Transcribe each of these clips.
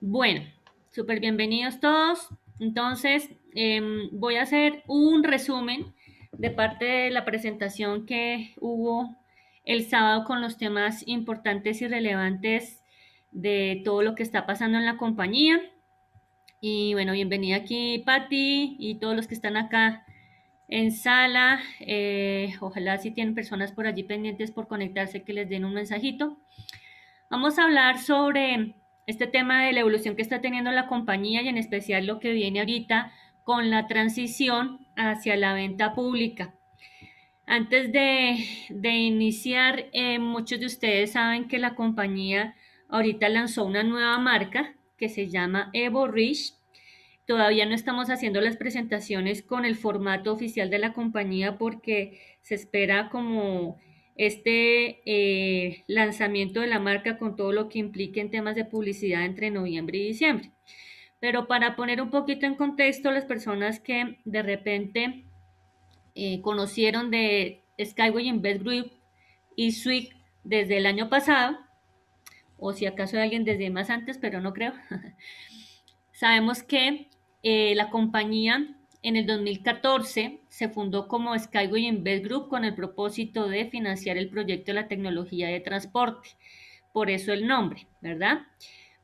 Bueno, súper bienvenidos todos. Entonces, em, voy a hacer un resumen de parte de la presentación que hubo el sábado con los temas importantes y relevantes de todo lo que está pasando en la compañía. Y bueno, bienvenida aquí Patti y todos los que están acá en sala. Eh, ojalá si tienen personas por allí pendientes por conectarse que les den un mensajito. Vamos a hablar sobre este tema de la evolución que está teniendo la compañía y en especial lo que viene ahorita con la transición hacia la venta pública. Antes de, iniciar, eh, muchos de ustedes saben que la compañía ahorita lanzó una nueva marca que se llama Evo Rich. Todavía no estamos haciendo las presentaciones con el formato oficial de la compañía porque se espera como este eh, lanzamiento de la marca con todo lo que implique en temas de publicidad entre noviembre y diciembre. Pero para poner un poquito en contexto, las personas que de repente eh, conocieron de Skyway Invest Group y SWIC desde el año pasado, o si acaso de alguien desde más antes, pero no creo, sabemos que eh, la compañía en el 2014 se fundó como Skyway Invest Group con el propósito de financiar el proyecto de la tecnología de transporte. Por eso el nombre, ¿verdad?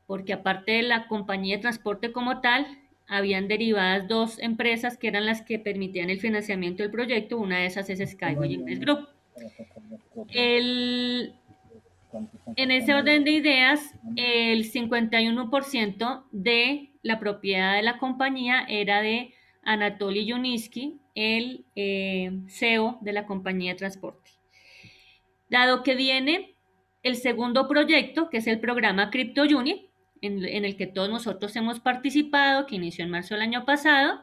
Porque aparte de la compañía de transporte como tal, habían derivadas dos empresas que eran las que permitían el financiamiento del proyecto. Una de esas es Skyway Invest Group. en ese orden de ideas, el 51% de la propiedad de la compañía era de Anatoly Yuniski, el eh, CEO de la compañía de transporte. Dado que viene el segundo proyecto, que es el programa Crypto en, en el que todos nosotros hemos participado, que inició en marzo del año pasado,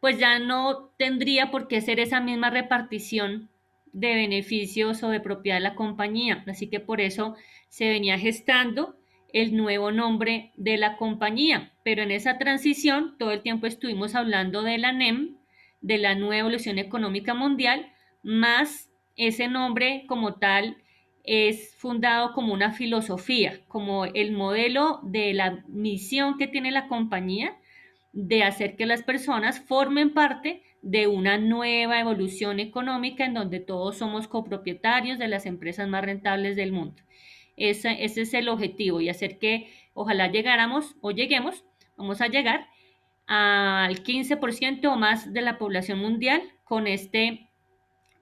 pues ya no tendría por qué ser esa misma repartición de beneficios o de propiedad de la compañía. Así que por eso se venía gestando el nuevo nombre de la compañía. Pero en esa transición todo el tiempo estuvimos hablando de la NEM, de la nueva evolución económica mundial, más ese nombre como tal es fundado como una filosofía, como el modelo de la misión que tiene la compañía de hacer que las personas formen parte de una nueva evolución económica en donde todos somos copropietarios de las empresas más rentables del mundo ese es el objetivo y hacer que ojalá llegáramos o lleguemos, vamos a llegar al 15% o más de la población mundial con este,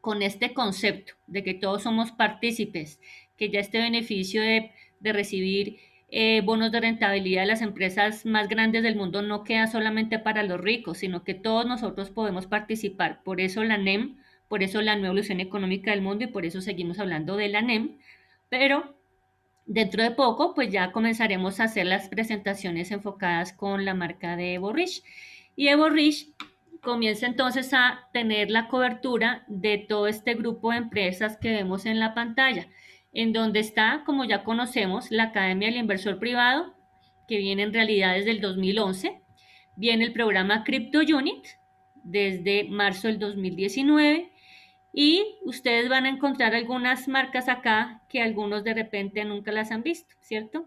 con este concepto de que todos somos partícipes, que ya este beneficio de, recibir eh, bonos de rentabilidad de las empresas más grandes del mundo no queda solamente para los ricos, sino que todos nosotros podemos participar. Por eso la NEM, por eso la nueva evolución económica del mundo y por eso seguimos hablando de la NEM, pero Dentro de poco, pues ya comenzaremos a hacer las presentaciones enfocadas con la marca de Evo Y Evo comienza entonces a tener la cobertura de todo este grupo de empresas que vemos en la pantalla, en donde está, como ya conocemos, la Academia del Inversor Privado, que viene en realidad desde el 2011, viene el programa Crypto Unit desde marzo del 2019, y ustedes van a encontrar algunas marcas acá que algunos de repente nunca las han visto, ¿cierto?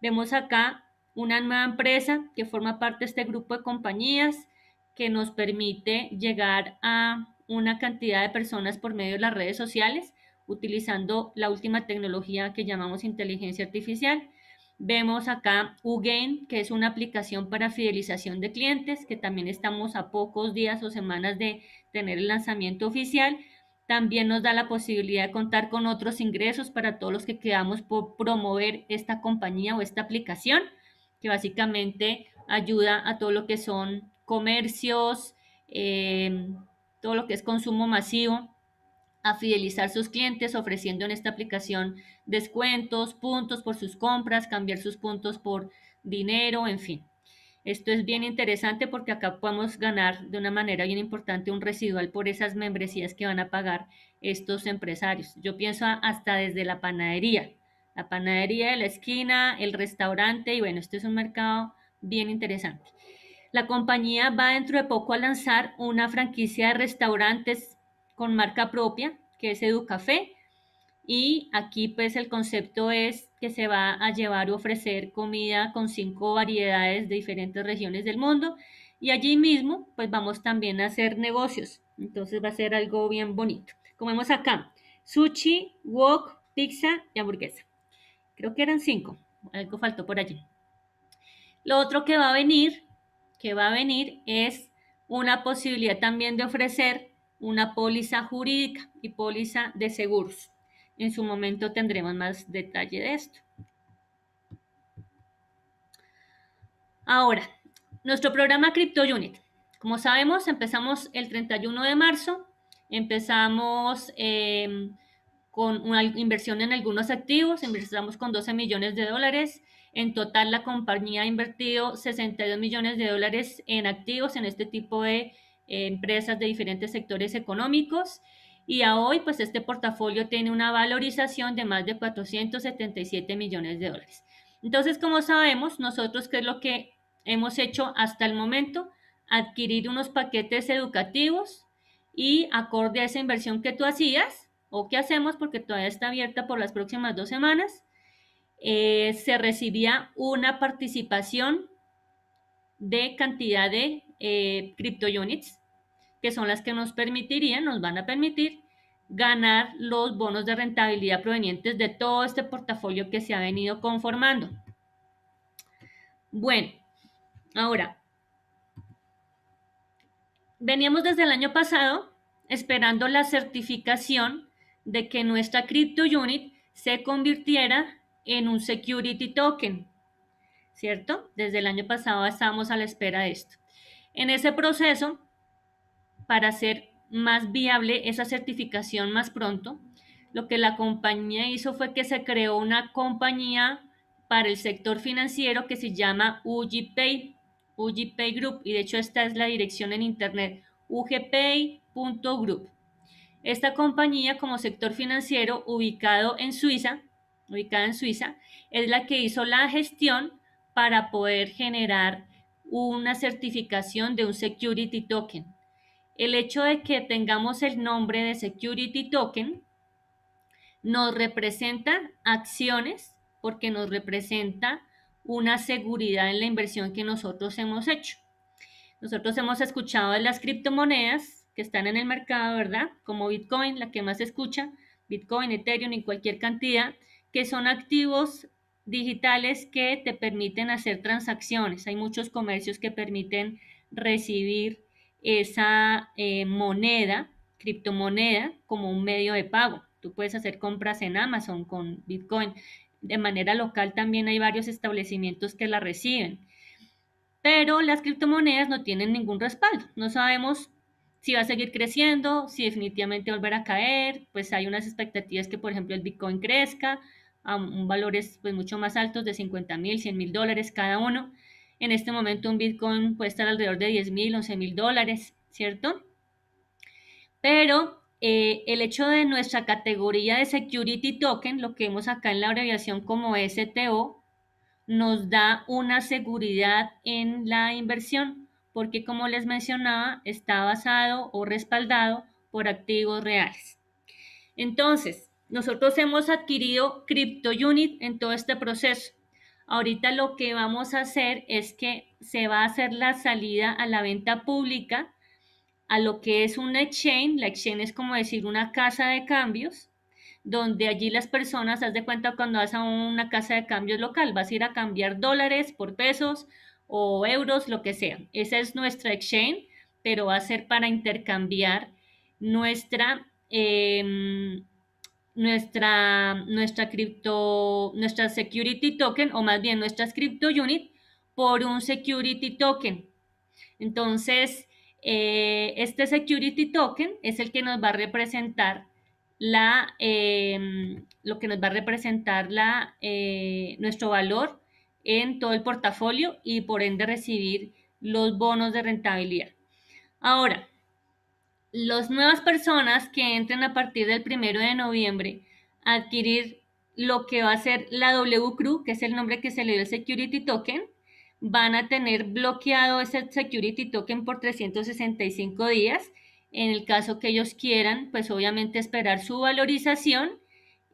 Vemos acá una nueva empresa que forma parte de este grupo de compañías que nos permite llegar a una cantidad de personas por medio de las redes sociales utilizando la última tecnología que llamamos inteligencia artificial. Vemos acá UGain, que es una aplicación para fidelización de clientes, que también estamos a pocos días o semanas de tener el lanzamiento oficial también nos da la posibilidad de contar con otros ingresos para todos los que quedamos por promover esta compañía o esta aplicación, que básicamente ayuda a todo lo que son comercios, eh, todo lo que es consumo masivo, a fidelizar sus clientes ofreciendo en esta aplicación descuentos, puntos por sus compras, cambiar sus puntos por dinero, en fin. Esto es bien interesante porque acá podemos ganar de una manera bien importante un residual por esas membresías que van a pagar estos empresarios. Yo pienso hasta desde la panadería, la panadería de la esquina, el restaurante y bueno, esto es un mercado bien interesante. La compañía va dentro de poco a lanzar una franquicia de restaurantes con marca propia, que es Educafé, y aquí pues el concepto es que se va a llevar o ofrecer comida con cinco variedades de diferentes regiones del mundo y allí mismo pues vamos también a hacer negocios. Entonces va a ser algo bien bonito. Comemos acá sushi, wok, pizza y hamburguesa. Creo que eran cinco, algo faltó por allí. Lo otro que va a venir, que va a venir es una posibilidad también de ofrecer una póliza jurídica y póliza de seguros. En su momento tendremos más detalle de esto. Ahora, nuestro programa Unit, Como sabemos, empezamos el 31 de marzo, empezamos em, con una inversión en algunos activos, empezamos con 12 millones de dólares. En total, la compañía ha invertido 62 millones de dólares en activos en este tipo de eh, empresas de diferentes sectores económicos y a hoy pues este portafolio tiene una valorización de más de 477 millones de dólares. Entonces, como sabemos, nosotros qué es lo que hemos hecho hasta el momento, adquirir unos paquetes educativos y acorde a esa inversión que tú hacías o que hacemos porque todavía está abierta por las próximas dos semanas, eh, se recibía una participación de cantidad de eh, units que son las que nos permitirían, nos van a permitir ganar los bonos de rentabilidad provenientes de todo este portafolio que se ha venido conformando. Bueno, ahora, veníamos desde el año pasado esperando la certificación de que nuestra crypto unit se convirtiera en un security token, ¿cierto? Desde el año pasado estábamos a la espera de esto. En ese proceso para hacer más viable esa certificación más pronto, lo que la compañía hizo fue que se creó una compañía para el sector financiero que se llama UGPay, UGPay Group, y de hecho esta es la dirección en internet, ugpay.group. Esta compañía como sector financiero ubicado en Suiza, ubicada en Suiza, es la que hizo la gestión para poder generar una certificación de un security token el hecho de que tengamos el nombre de security token nos representa acciones porque nos representa una seguridad en la inversión que nosotros hemos hecho. Nosotros hemos escuchado de las criptomonedas que están en el mercado, ¿verdad? Como Bitcoin, la que más se escucha, Bitcoin, Ethereum y cualquier cantidad, que son activos digitales que te permiten hacer transacciones. Hay muchos comercios que permiten recibir esa eh, moneda, criptomoneda, como un medio de pago. Tú puedes hacer compras en Amazon con Bitcoin. De manera local también hay varios establecimientos que la reciben. Pero las criptomonedas no tienen ningún respaldo. No sabemos si va a seguir creciendo, si definitivamente volverá a caer, pues hay unas expectativas que, por ejemplo, el Bitcoin crezca a un valores pues, mucho más altos de 50 mil, 100 mil dólares cada uno. En este momento un Bitcoin puede estar alrededor de 10 mil, 11 mil dólares, ¿cierto? Pero eh, el hecho de nuestra categoría de Security Token, lo que vemos acá en la abreviación como STO, nos da una seguridad en la inversión, porque como les mencionaba, está basado o respaldado por activos reales. Entonces, nosotros hemos adquirido crypto unit en todo este proceso. Ahorita lo que vamos a hacer es que se va a hacer la salida a la venta pública a lo que es una exchange. La exchange es como decir una casa de cambios, donde allí las personas, haz de cuenta cuando vas a una casa de cambios local, vas a ir a cambiar dólares por pesos o euros, lo que sea. Esa es nuestra exchange, pero va a ser para intercambiar nuestra em, nuestra, nuestra cripto, nuestra security token, o más bien nuestras cripto unit, por un security token. Entonces, eh, este security token es el que nos va a representar la, em, lo que nos va a representar la, eh, nuestro valor en todo el portafolio y por ende recibir los bonos de rentabilidad. Ahora, las nuevas personas que entren a partir del primero de noviembre a adquirir lo que va a ser la WCRU, que es el nombre que se le dio el Security Token, van a tener bloqueado ese Security Token por 365 días. En el caso que ellos quieran, pues obviamente esperar su valorización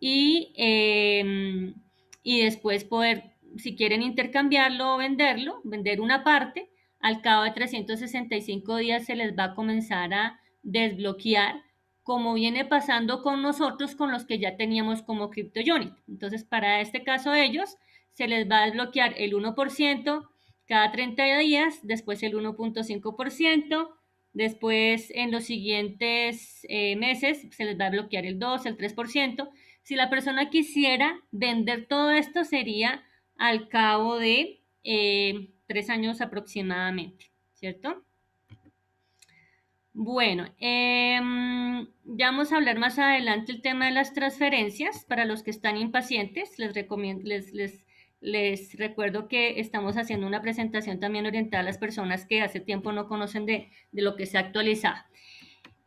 y, em, y después poder, si quieren intercambiarlo o venderlo, vender una parte, al cabo de 365 días se les va a comenzar a desbloquear como viene pasando con nosotros, con los que ya teníamos como unit Entonces, para este caso, ellos se les va a desbloquear el 1% cada 30 días, después el 1.5%, después en los siguientes eh, meses se les va a bloquear el 2, el 3%. Si la persona quisiera vender todo esto, sería al cabo de eh, tres años aproximadamente, ¿cierto? Bueno, em, ya vamos a hablar más adelante el tema de las transferencias. Para los que están impacientes, les recuerdo que estamos haciendo una presentación también orientada a las personas que hace tiempo no conocen de, lo que se actualiza. actualizado.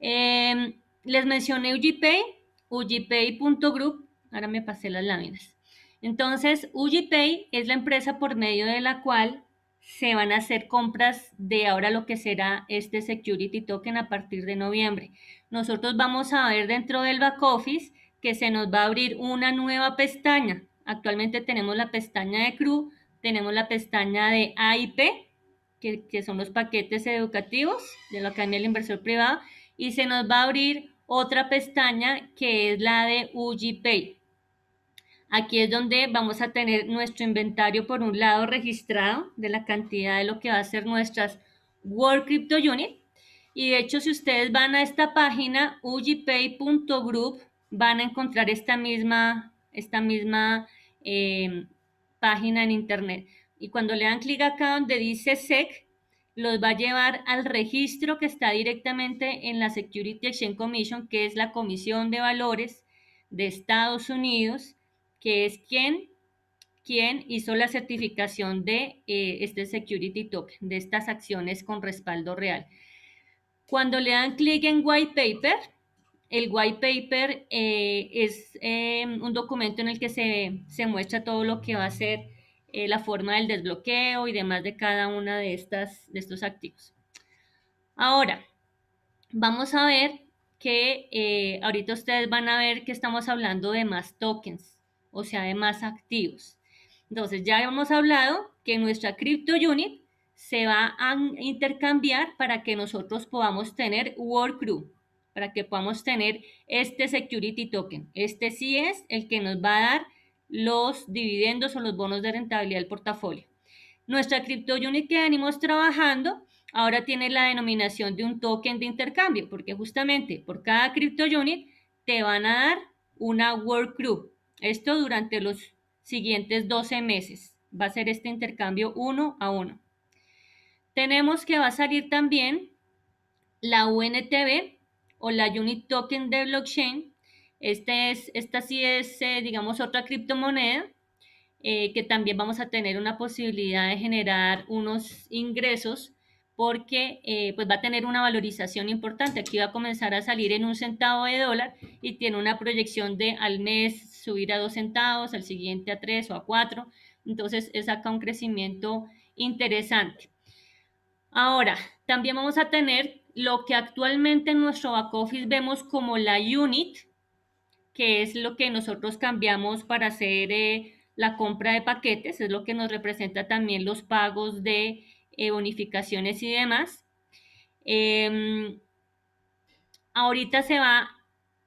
Em, les mencioné UGPay, UGPay.group, ahora me pasé las láminas. Entonces, UGPay es la empresa por medio de la cual se van a hacer compras de ahora lo que será este security token a partir de noviembre. Nosotros vamos a ver dentro del back office que se nos va a abrir una nueva pestaña. Actualmente tenemos la pestaña de CRU, tenemos la pestaña de AIP, que, son los paquetes educativos de la Academia del Inversor Privado, y se nos va a abrir otra pestaña que es la de UGPay. Aquí es donde vamos a tener nuestro inventario por un lado registrado de la cantidad de lo que va a ser nuestras World Crypto Unit. Y de hecho, si ustedes van a esta página ugpay.group, van a encontrar esta misma, esta misma eh, página en internet. Y cuando le dan clic acá donde dice SEC, los va a llevar al registro que está directamente en la Security Exchange Commission, que es la Comisión de Valores de Estados Unidos que es quien, hizo la certificación de eh, este security token, de estas acciones con respaldo real. Cuando le dan clic en white paper, el white paper eh, es em, un documento en el que se, muestra todo lo que va a ser eh, la forma del desbloqueo y demás de cada una de, estas, de estos activos. Ahora, vamos a ver que ahorita ustedes van a ver que estamos hablando de más tokens o sea de más activos. Entonces ya hemos hablado que nuestra crypto unit se va a intercambiar para que nosotros podamos tener work group, para que podamos tener este security token. Este sí es el que nos va a dar los dividendos o los bonos de rentabilidad del portafolio. Nuestra crypto unit que venimos trabajando ahora tiene la denominación de un token de intercambio, porque justamente por cada crypto unit te van a dar una work group. Esto durante los siguientes 12 meses. Va a ser este intercambio uno a uno. Tenemos que va a salir también la UNTB o la Unit Token de Blockchain. Este es, esta sí es, eh, digamos, otra criptomoneda eh, que también vamos a tener una posibilidad de generar unos ingresos porque eh, pues va a tener una valorización importante. Aquí va a comenzar a salir en un centavo de dólar y tiene una proyección de al mes subir a dos centavos, al siguiente a tres o a cuatro. Entonces es acá un crecimiento interesante. Ahora, también vamos a tener lo que actualmente en nuestro back office vemos como la unit, que es lo que nosotros cambiamos para hacer eh, la compra de paquetes, es lo que nos representa también los pagos de eh, bonificaciones y demás. Em, ahorita se va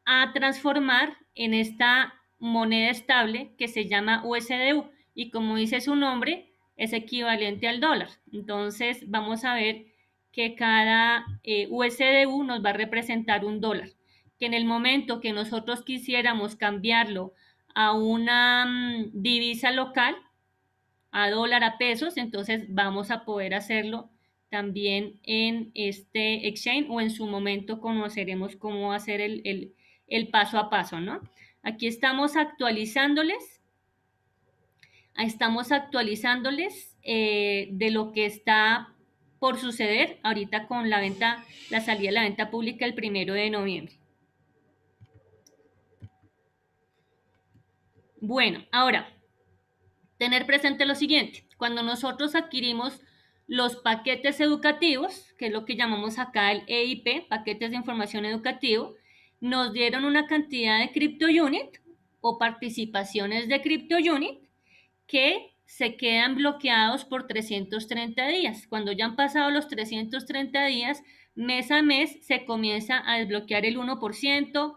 a transformar en esta moneda estable que se llama USDU y como dice su nombre, es equivalente al dólar. Entonces vamos a ver que cada USDU eh, nos va a representar un dólar, que en el momento que nosotros quisiéramos cambiarlo a una mm, divisa local, a dólar a pesos, entonces vamos a poder hacerlo también en este exchange o en su momento conoceremos cómo hacer el, paso a paso, ¿no? Aquí estamos actualizándoles, estamos actualizándoles eh, de lo que está por suceder ahorita con la venta, la salida de la venta pública el primero de noviembre. Bueno, ahora tener presente lo siguiente, cuando nosotros adquirimos los paquetes educativos, que es lo que llamamos acá el EIP, paquetes de información educativo, nos dieron una cantidad de crypto unit o participaciones de crypto unit que se quedan bloqueados por 330 días. Cuando ya han pasado los 330 días, mes a mes se comienza a desbloquear el 1%,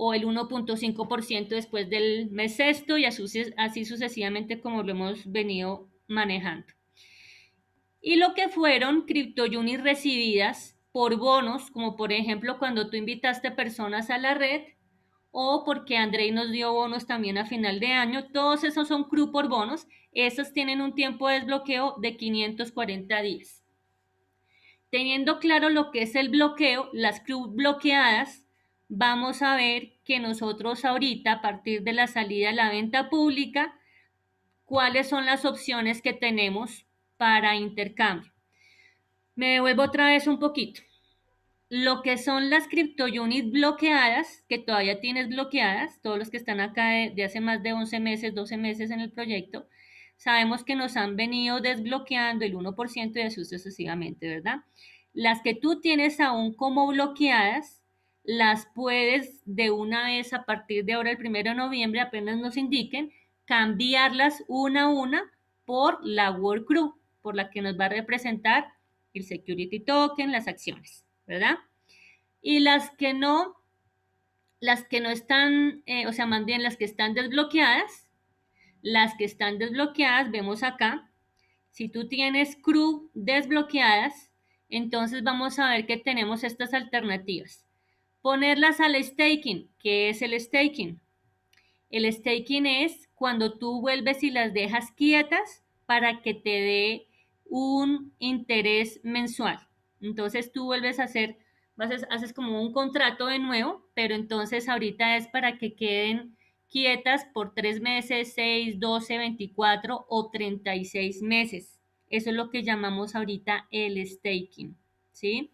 o el 1.5% después del mes sexto y así sucesivamente como lo hemos venido manejando. Y lo que fueron criptoyunis recibidas por bonos, como por ejemplo cuando tú invitaste personas a la red o porque Andrei nos dio bonos también a final de año, todos esos son CRU por bonos, esos tienen un tiempo de desbloqueo de 540 días. Teniendo claro lo que es el bloqueo, las CRU bloqueadas vamos a ver que nosotros ahorita, a partir de la salida a la venta pública, cuáles son las opciones que tenemos para intercambio. Me devuelvo otra vez un poquito. Lo que son las criptounits bloqueadas, que todavía tienes bloqueadas, todos los que están acá de, hace más de 11 meses, 12 meses en el proyecto, sabemos que nos han venido desbloqueando el 1% y así sucesivamente, ¿verdad? Las que tú tienes aún como bloqueadas, las puedes de una vez a partir de ahora, el 1 de noviembre, apenas nos indiquen, cambiarlas una a una por la Work Crew, por la que nos va a representar el Security Token, las acciones, ¿verdad? Y las que no, las que no están, eh, o sea, más bien las que están desbloqueadas, las que están desbloqueadas, vemos acá, si tú tienes crew desbloqueadas, entonces vamos a ver que tenemos estas alternativas. Ponerlas al staking. ¿Qué es el staking? El staking es cuando tú vuelves y las dejas quietas para que te dé un interés mensual. Entonces tú vuelves a hacer, haces, haces como un contrato de nuevo, pero entonces ahorita es para que queden quietas por tres meses, seis, doce, veinticuatro o treinta y seis meses. Eso es lo que llamamos ahorita el staking, ¿sí?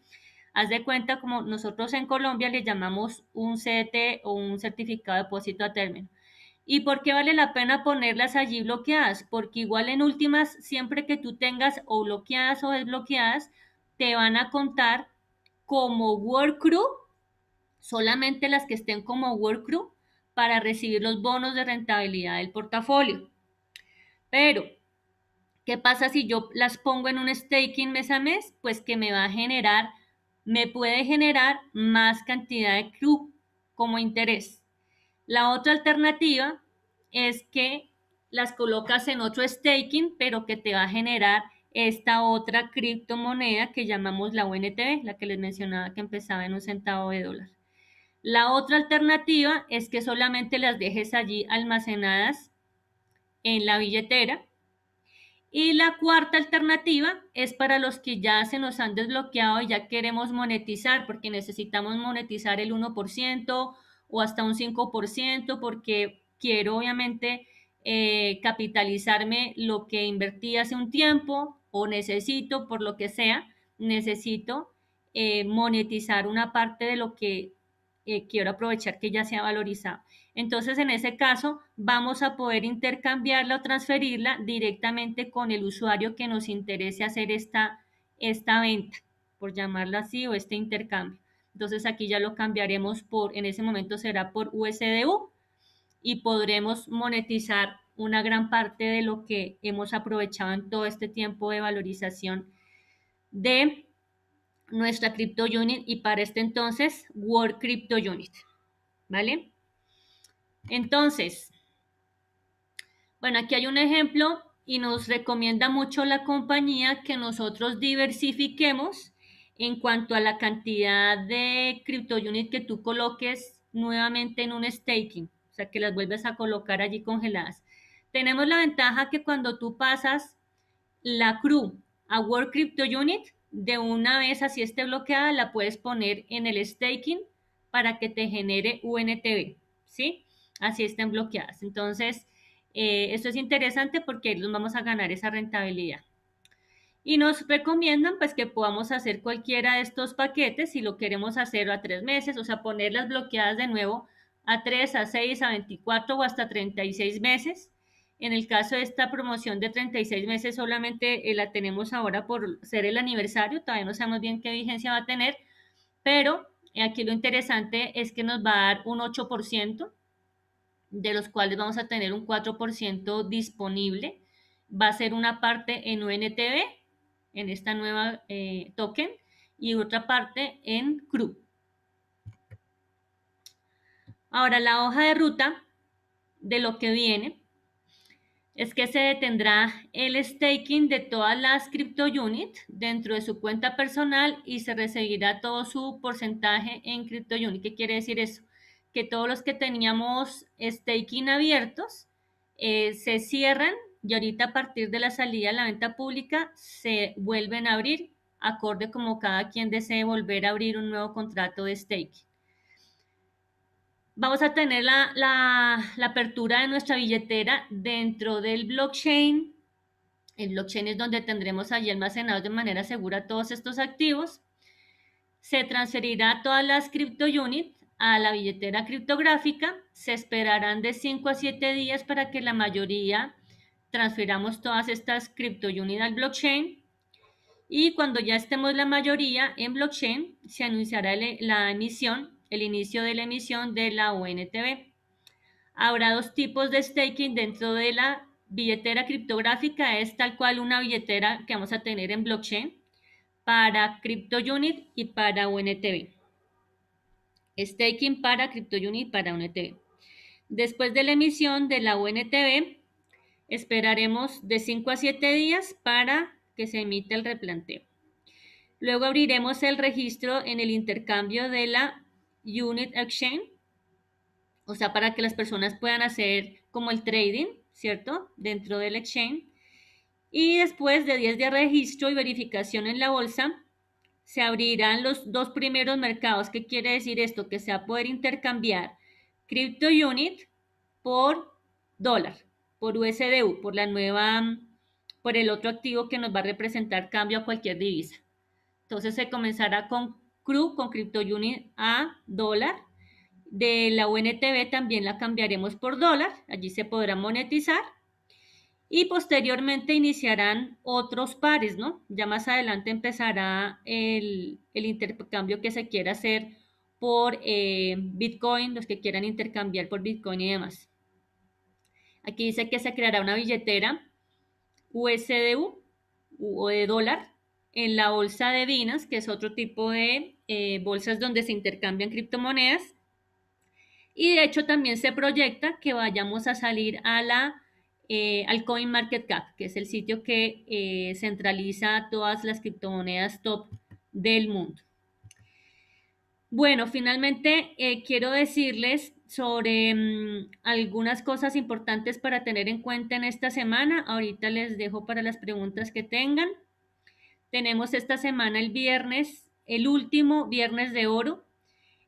Haz de cuenta como nosotros en Colombia le llamamos un CT e o un certificado de depósito a término. ¿Y por qué vale la pena ponerlas allí bloqueadas? Porque igual en últimas, siempre que tú tengas o bloqueadas o desbloqueadas, te van a contar como work crew, solamente las que estén como work crew para recibir los bonos de rentabilidad del portafolio. Pero, ¿qué pasa si yo las pongo en un staking mes a mes? Pues que me va a generar me puede generar más cantidad de club como interés. La otra alternativa es que las colocas en otro staking, pero que te va a generar esta otra criptomoneda que llamamos la UNTB, la que les mencionaba que empezaba en un centavo de dólar. La otra alternativa es que solamente las dejes allí almacenadas en la billetera y la cuarta alternativa es para los que ya se nos han desbloqueado y ya queremos monetizar, porque necesitamos monetizar el 1% o hasta un 5%, porque quiero obviamente eh, capitalizarme lo que invertí hace un tiempo o necesito, por lo que sea, necesito eh, monetizar una parte de lo que eh, quiero aprovechar que ya se ha valorizado. Entonces, en ese caso, vamos a poder intercambiarla o transferirla directamente con el usuario que nos interese hacer esta, esta venta, por llamarla así, o este intercambio. Entonces, aquí ya lo cambiaremos por, en ese momento será por USDU y podremos monetizar una gran parte de lo que hemos aprovechado en todo este tiempo de valorización de nuestra Crypto Unit y para este entonces World Crypto Unit. ¿Vale? Entonces, bueno, aquí hay un ejemplo y nos recomienda mucho la compañía que nosotros diversifiquemos en cuanto a la cantidad de cripto unit que tú coloques nuevamente en un staking, o sea, que las vuelves a colocar allí congeladas. Tenemos la ventaja que cuando tú pasas la CRU a World Crypto Unit, de una vez así esté bloqueada, la puedes poner en el staking para que te genere UNTB, ¿sí? así estén bloqueadas. Entonces, eh, esto es interesante porque nos vamos a ganar esa rentabilidad. Y nos recomiendan pues que podamos hacer cualquiera de estos paquetes si lo queremos hacer a tres meses, o sea, ponerlas bloqueadas de nuevo a tres, a seis, a 24 o hasta 36 meses. En el caso de esta promoción de 36 meses solamente eh, la tenemos ahora por ser el aniversario, todavía no sabemos bien qué vigencia va a tener, pero eh, aquí lo interesante es que nos va a dar un 8%, de los cuales vamos a tener un 4% disponible. Va a ser una parte en UNTB, en esta nueva eh, token, y otra parte en CRU. Ahora, la hoja de ruta de lo que viene es que se detendrá el staking de todas las crypto unit dentro de su cuenta personal y se recibirá todo su porcentaje en crypto unit. ¿Qué quiere decir eso? que todos los que teníamos staking abiertos eh, se cierran y ahorita a partir de la salida de la venta pública se vuelven a abrir, acorde como cada quien desee volver a abrir un nuevo contrato de staking. Vamos a tener la, apertura de nuestra billetera dentro del blockchain. El blockchain es donde tendremos allí almacenados de manera segura todos estos activos. Se transferirá a todas las crypto unit a la billetera criptográfica. Se esperarán de 5 a 7 días para que la mayoría transfiramos todas estas unit al blockchain. Y cuando ya estemos la mayoría en blockchain, se anunciará e, la emisión, el inicio de la emisión de la UNTB. Habrá dos tipos de staking dentro de la billetera criptográfica. Es tal cual una billetera que vamos a tener en blockchain para cripto unit y para UNTB staking para CryptoUnit para UNTB. E después de la emisión de la UNTB, esperaremos de 5 a 7 días para que se emita el replanteo. Luego abriremos el registro en el intercambio de la Unit Exchange, o sea, para que las personas puedan hacer como el trading, ¿cierto? Dentro del exchange. Y después de 10 días de registro y verificación en la bolsa, se abrirán los dos primeros mercados. ¿Qué quiere decir esto? Que se va a poder intercambiar Crypto Unit por dólar, por USDU, por la nueva, por el otro activo que nos va a representar cambio a cualquier divisa. Entonces se comenzará con CRU, con Crypto Unit a dólar. De la UNTB también la cambiaremos por dólar, allí se podrá monetizar y posteriormente iniciarán otros pares, ¿no? Ya más adelante empezará el, intercambio que se quiera hacer por eh, Bitcoin, los que quieran intercambiar por Bitcoin y demás. Aquí dice que se creará una billetera USDU o de dólar en la bolsa de Dinas, que es otro tipo de eh, bolsas donde se intercambian criptomonedas. Y de hecho también se proyecta que vayamos a salir a la eh, al CoinMarketCap, que es el sitio que eh, centraliza todas las criptomonedas top del mundo. Bueno, finalmente eh, quiero decirles sobre mm, algunas cosas importantes para tener en cuenta en esta semana. Ahorita les dejo para las preguntas que tengan. Tenemos esta semana el viernes, el último viernes de oro,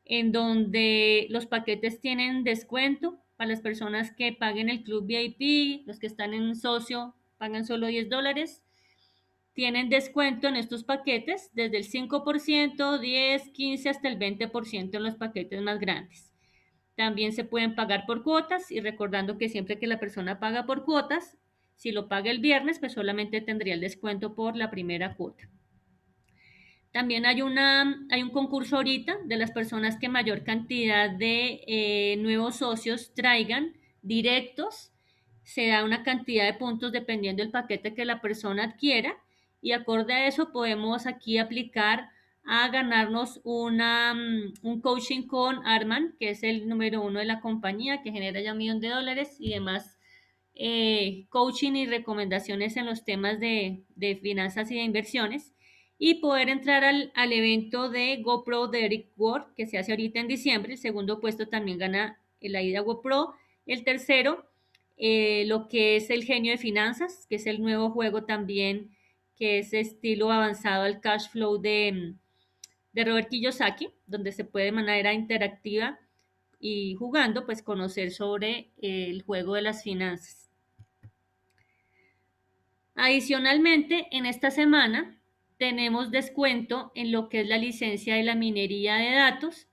en donde los paquetes tienen descuento para las personas que paguen el club VIP, los que están en socio pagan solo 10 dólares. Tienen descuento en estos paquetes desde el 5%, 10, 15 hasta el 20% en los paquetes más grandes. También se pueden pagar por cuotas y recordando que siempre que la persona paga por cuotas, si lo paga el viernes, pues solamente tendría el descuento por la primera cuota. También hay, una, hay un concurso ahorita de las personas que mayor cantidad de eh, nuevos socios traigan directos. Se da una cantidad de puntos dependiendo del paquete que la persona adquiera y acorde a eso podemos aquí aplicar a ganarnos una, mm, un coaching con Arman, que es el número uno de la compañía, que genera ya un millón de dólares y demás eh, coaching y recomendaciones en los temas de, de finanzas y de inversiones y poder entrar al, evento de GoPro de Eric Ward que se hace ahorita en diciembre. El segundo puesto también gana la ida GoPro. El tercero, eh, lo que es el genio de finanzas, que es el nuevo juego también, que es estilo avanzado al cash flow de, de Robert Kiyosaki, donde se puede de manera interactiva y jugando, pues conocer sobre el juego de las finanzas. Adicionalmente, en esta semana tenemos descuento en lo que es la licencia de la minería de datos,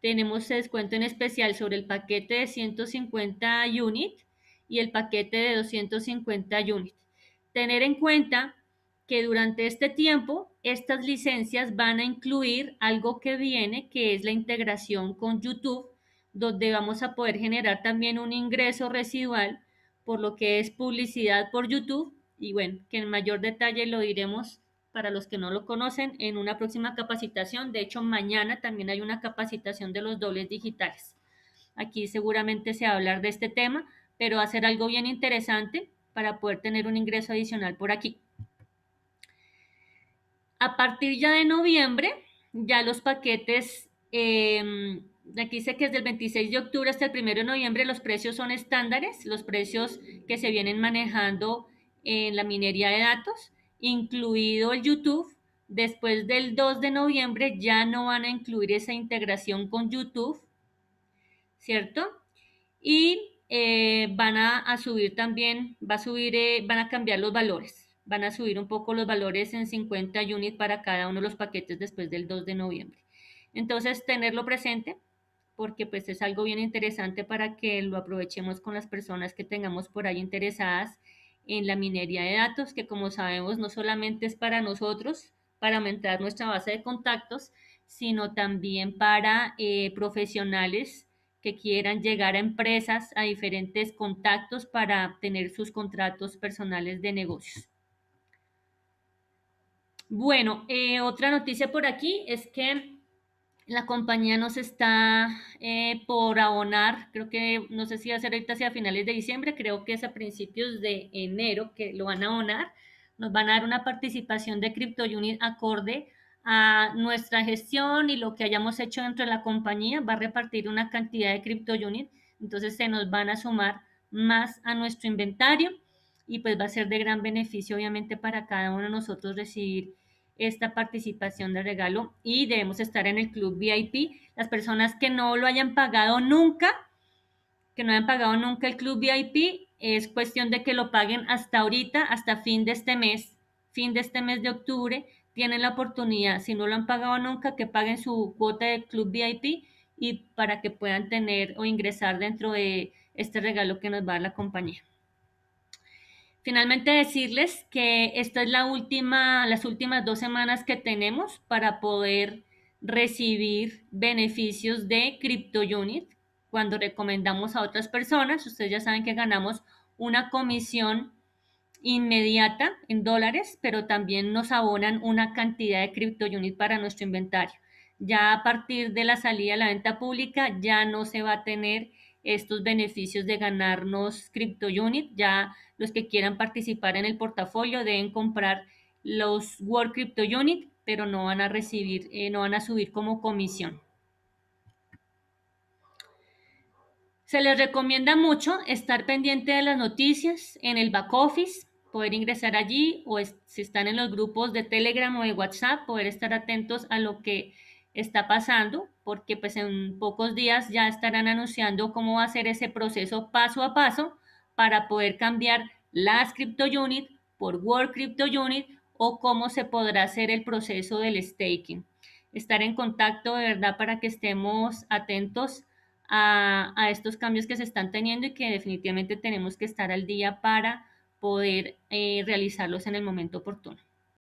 tenemos descuento en especial sobre el paquete de 150 unit y el paquete de 250 unit. Tener en cuenta que durante este tiempo estas licencias van a incluir algo que viene, que es la integración con YouTube, donde vamos a poder generar también un ingreso residual por lo que es publicidad por YouTube. Y bueno, que en mayor detalle lo diremos para los que no lo conocen, en una próxima capacitación. De hecho, mañana también hay una capacitación de los dobles digitales. Aquí seguramente se va a hablar de este tema, pero va a ser algo bien interesante para poder tener un ingreso adicional por aquí. A partir ya de noviembre, ya los paquetes, em, aquí dice que desde el 26 de octubre hasta el 1 de noviembre los precios son estándares, los precios que se vienen manejando en la minería de datos incluido el YouTube, después del 2 de noviembre ya no van a incluir esa integración con YouTube, ¿cierto? Y eh, van a, subir también, va a subir, eh, van a cambiar los valores, van a subir un poco los valores en 50 units para cada uno de los paquetes después del 2 de noviembre. Entonces, tenerlo presente porque pues es algo bien interesante para que lo aprovechemos con las personas que tengamos por ahí interesadas en la minería de datos, que como sabemos no solamente es para nosotros, para aumentar nuestra base de contactos, sino también para eh, profesionales que quieran llegar a empresas, a diferentes contactos para obtener sus contratos personales de negocios. Bueno, eh, otra noticia por aquí es que la compañía nos está eh, por abonar, creo que no sé si va a ser ahorita hacia finales de diciembre, creo que es a principios de enero que lo van a abonar, nos van a dar una participación de unit acorde a nuestra gestión y lo que hayamos hecho dentro de la compañía, va a repartir una cantidad de unit, entonces se nos van a sumar más a nuestro inventario y pues va a ser de gran beneficio obviamente para cada uno de nosotros recibir esta participación de regalo y debemos estar en el club VIP. Las personas que no lo hayan pagado nunca, que no hayan pagado nunca el club VIP, es cuestión de que lo paguen hasta ahorita, hasta fin de este mes, fin de este mes de octubre, tienen la oportunidad, si no lo han pagado nunca, que paguen su cuota del club VIP y para que puedan tener o ingresar dentro de este regalo que nos va a la compañía. Finalmente decirles que esta es la última, las últimas dos semanas que tenemos para poder recibir beneficios de Unit. Cuando recomendamos a otras personas, ustedes ya saben que ganamos una comisión inmediata en dólares, pero también nos abonan una cantidad de unit para nuestro inventario. Ya a partir de la salida a la venta pública ya no se va a tener estos beneficios de ganarnos Crypto Unit. Ya los que quieran participar en el portafolio deben comprar los World Crypto Unit, pero no van a recibir, eh, no van a subir como comisión. Se les recomienda mucho estar pendiente de las noticias en el back office, poder ingresar allí o si están en los grupos de Telegram o de WhatsApp, poder estar atentos a lo que está pasando porque pues en pocos días ya estarán anunciando cómo va a ser ese proceso paso a paso para poder cambiar las crypto unit por World Crypto Unit o cómo se podrá hacer el proceso del staking. Estar en contacto de verdad para que estemos atentos a, estos cambios que se están teniendo y que definitivamente tenemos que estar al día para poder eh, realizarlos en el momento oportuno.